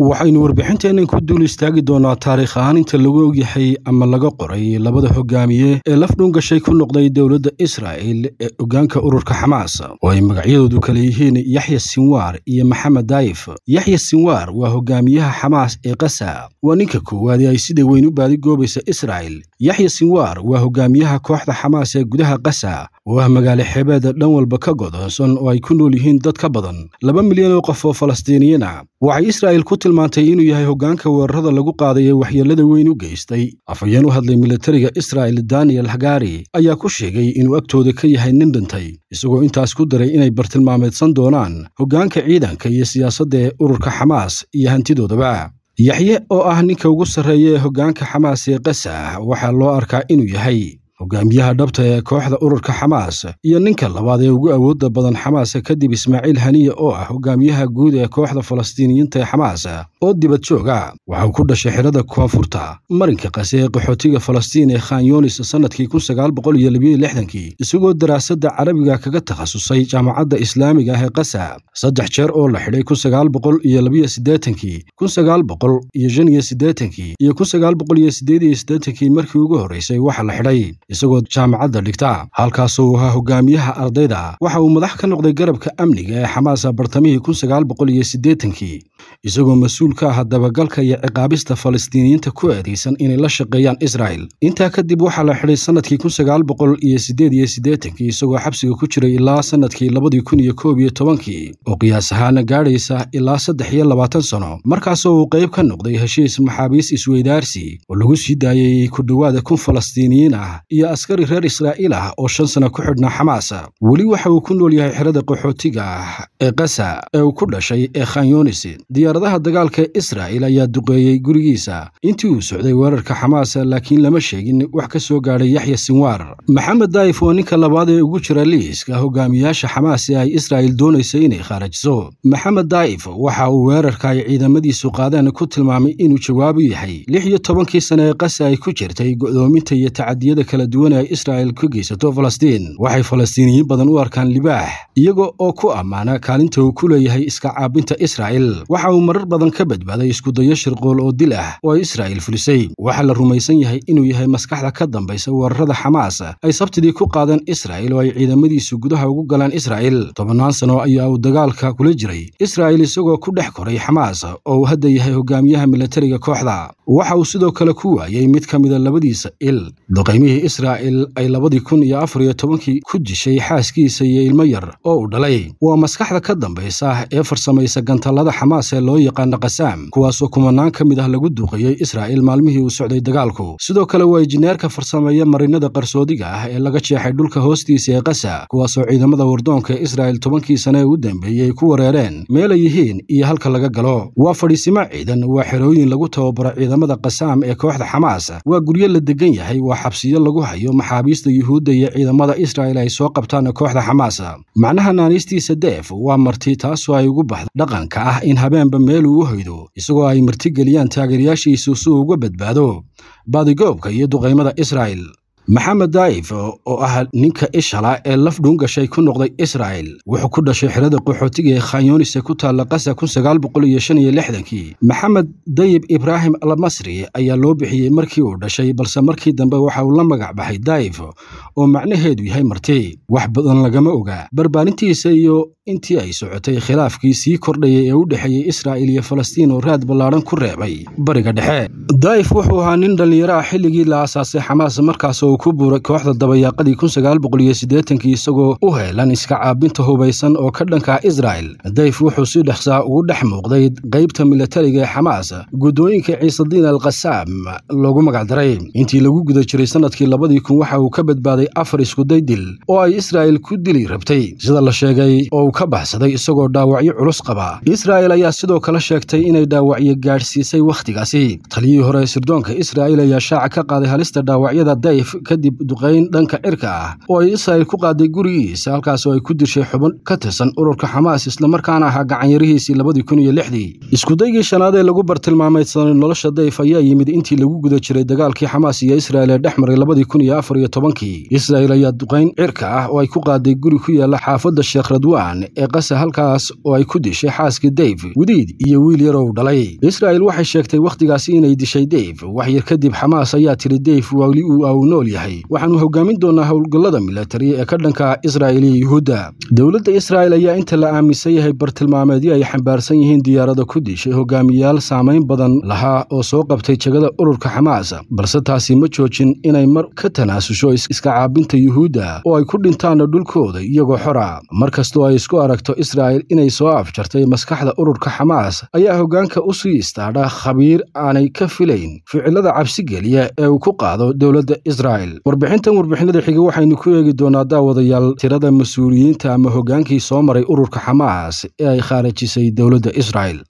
waxaynu warbixinteena ku duul istaagi doonaa taariikh ahaan inta lagu ogyahay ama laga qoray labada hogaamiye ee lafdhun gashay ku noqday dowladda israa'el ee hoggaanka ururka xamaas oo ay magacyadoodu kale yihiin yaxya sinwaar iyo maxamed daayif yaxya sinwaar waa hogaamiyaha xamaas ee kasa waa ninka koowaad ee ay sida weyn u baadigoobaysa israa'el yaxya sinwaar waa hogaamiyaha kooxda xamaas ee gudaha kasa oo ah magaalo xeebeeda dhan walba ka godoonsan oo ay ku nool yihiin dad ka badan laba milyan oo qof oo falastiiniyiin ah waxay israa'il ku tilmaantay inuu yahay hoggaanka weerarada lagu qaaday ee waxyeellada weyn u geystay afhayeen u hadlay militariga israa'il daniel hagaari ayaa ku sheegay inuu agtooda ka yahay nin dhintay isagoo intaas ku daray inay bartilmaameedsan doonaan hoggaanka ciidanka iyo siyaasadda ee ururka xamaas iyo hantidoodaba yaxye oo ah ninka ugu sarreeya ee hoggaanka xamaas ee kasa waxaa loo arkaa inuu yahay hogaamiyaha dhabta ee kooxda ururka xamaas iyo ninka labaad ee ugu awoodda badan xamaas kadib ismaaciil haniye oo ah hogaamiyaha guud ee kooxda falastiiniyiinta ee xamaas oo dibad jooga ah ku dhashay xidhada koonfurta marinka qase ee qaxootiga falastiin ee khanyonis sannadkii kunsagaalboqoliyolabiyolixdankii isagoo daraasadda carabiga kaga takhasusay jaamacadda islaamiga ah ee qasa saddex jeer oo la xidhay kunsagaalboqoliyoabiyosideetankii kunsagaalboqol iyo shaniyo markii ugu horraysay waxa la xidhay isagoo jaamacadda dhigta halkaasoo ahaa hogaamiyaha ardayda waxa uu madax ka noqday garabka amniga ee xamaasa bartamihii kun sagaal boqol iyo siddeetankii isagoo mas-uul ka ah dabagalka iyo ciqaabista falastiiniyiinta ku aadaysan inay la shaqeeyaan israa'il intaa kadib waxaa la xidhay sannadkii kun sagaal boqol iyo siddeed iyo siddeetankii isagoo xabsiga ku jiray ilaa sannadkii labadii kun iyo koob iyo tobankii oo qiyaas ahaana gaadhaysa ilaa saddex iyo labaatan sano markaasoo uu qayb ka noqday heshiis maxaabiis isweydaarsi oo lagu sii daayey ku dhowaada kun falastiiniyiin ah iyo askari reer israa'iil ah oo shan sano ku xidhna xamaas weli waxa uu ku nool yahay xerada qaxootiga ah ee kasa ee uu ku dhashay ee khan diyaaradaha dagaalka ee israa'il ayaa duqeeyey gurigiisa intii uu socday weerarka xamaas laakiin lama sheegin wax ka soo gaadhay yaxya sinwaar maxamed daayif waa ninka labaad ee ugu jira liiska hogaamiyaasha xamaas ee ay israa'il doonayso inay khaarajiso maxamed daayif waxa uu weerarka ay ciidamadiisu qaadeen ku tilmaamay inuu jawaabu yahay lix iyo tobankii sane ee qasa ay ku jirtay go'doominta iyo tacadiyada kala duwan ee ay israa'il ka geysato falastiin waxay falastiiniyiin badan u arkaan libaax iyaga oo ku ammaana kaalinta uu ku leeyahay iska caabinta israa'il uu marar badan ka badbaaday iskudayo shirqool oo dil ah oo ay israa'iil fulisay waxaa la rumaysan yahay inuu yahay maskaxda ka dambaysa weerarada xamaas ah ay sabtidii ku qaadeen israa'il oo ay ciidamadiisu gudaha ugu galaan israa'il tobannaan sano ayaa uu dagaalka kula jiray israa'il isagoo ku dhex koray xamaas ah oo uu hadda yahay hogaamiyaha milatariga kooxda waxa uu sidoo kale ku waayey mid ka mida labadiisa il duqaymihii israa'il ay labadii kun iyo afar iyo tobankii ku jishay xaaskiisa iyo ilmo yar oo uu dhalay waa maskaxda ka dambaysa ah ee farsamaysa gantallada xamaas ee loo yaqaana kasaam kuwaasoo kumanaan ka mid ah lagu duuqiyey israa'iil maalmihii uu socday dagaalku sidoo kale waa injineerka farsameeya marinada qarsoodiga ah ee laga jeexay dhulka hoostiisa ee kasa kuwaasoo ciidamada wardoonka israa'il tobankii sane ee u dembeeyey ku wareereen meelay yihiin iyo halka laga galo waa fadhiisimo ciidan waa xerooyin lagu tababaro ciidamada kasaam ee kooxda xamaas waa guryo la degan yahay waa xabsiyo lagu hayo maxaabiista yuhuudda iyo ciidamada israa'il ay soo qabtaan kooxda xamaas macnaha naaniistiisa deef waa marti taasoo ay ugu baxda dhaqanka ah in habeenba meel uu u haydo isagoo ay martigeliyaan taageerayaashiisu si uu uga badbaado baadigoobka iyo duqaymada israa'el maxamed daayif oo ah ninka ishala ee laf dhuungashay ku noqday israa'el wuxuu ku dhashay xirada qaxootiga ee khanyoonis ee ku taalla qasa kii maxamed dayib ibraahim almasri ayaa loo bixiyey markii uu dhashay balse markii dambe waxa uu la magac baxay daayif oo macnaheedu yahay marti wax badan lagama oga barbaarintiisa iyo intii ay socotay khilaafkii sii kordhayay ee u dhexeeyey israa'il iyo falastiin oo raad ballaadhan ku reebay bariga dhexe daayif wuxuu ahaa nin dhallinyaro ah xilligii la aasaasay xamaas markaasoo ku buuray kooxda dabayaaqadii kun isagoo u heelan iska caabinta hubaysan oo ka dhanka israa'el dayf wuxuu si dhexsaa ugu dhex muuqday qaybta milatariga ee xamaas guddooyinka ciisadiin alkhasaam loogu magacdaray intii lagu guda jiray sannadkii labadii kun waxa uu ka badbaaday afar iskuday dil oo ay israa'el ku dili rabtay sida la sheegay oo uu ka baxsaday isagoo dhaawacyo culus qaba israa'el ayaa sidoo kale sheegtay inay dhaawacyo gaadhsiisay wakhtigaasi taliyii hore sirdoonka israa'il ayaa shaaca ka qaaday halista dhaawacyada dayf kadib duqayn dhanka cirka ah oo ay israa'il ku qaaday gurigiisa halkaasoo ay ku dishay xuban ka tirsan ururka xamaas islamarkaana ahaa gacanyarihiisii labadii kun iyo lixdii iskudaygii shanaad ee lagu bartilmaamaydsanay nolosha dayf ayaa yimid intii lagu guda jiray dagaalkii xamaas iyo israa'il ee dhex maray labadii kun iyo afar iyo tobankii israa'il ayaa duqayn cirka ah oo ay ku qaaday guri ku yaalla xaafadda sheekh radwaan ee qasa halkaas oo ay ku dishay xaaskii deyf wadiid iyo wiil yarow dhalay israa'il waxay sheegtay wakhtigaasi inay dishay deyf waxyar kadib xamaas ayaa tiri deyf wali uu awnool yahay waxaanu hoggaamin doonaa howlgallada milatari ee ka dhanka israa'il iyo yuhuudda dowladda israa'il ayaa inta la aaminsan yahay bartilmaameedyo ay xambaarsan yihiin diyaarada ku dishay hogaamiyaal saamayn badan lahaa oo soo qabtay jegada ururka xamaas balse taasi ma joojin inay mar ka tanaasusho iska caabinta yuhuudda oo ay ku dhintaanna dhulkooda iyagoo xora mar kastoo ay isku aragto israa'il inay soo afjartay maskaxda ururka xamaas ayaa hoggaanka u sii istaadha khabiir aanay ka filayn ficilada cabsigeliya ee uu ku qaado dowladda israa'il israa'iil warbixintan warbixinada xige waxaynu ku eegi doonaa daawadayaal tirada mas-uuliyiinta ama hoggaankii soo maray ururka xamaas ee ay khaarijisay dowladda israa'il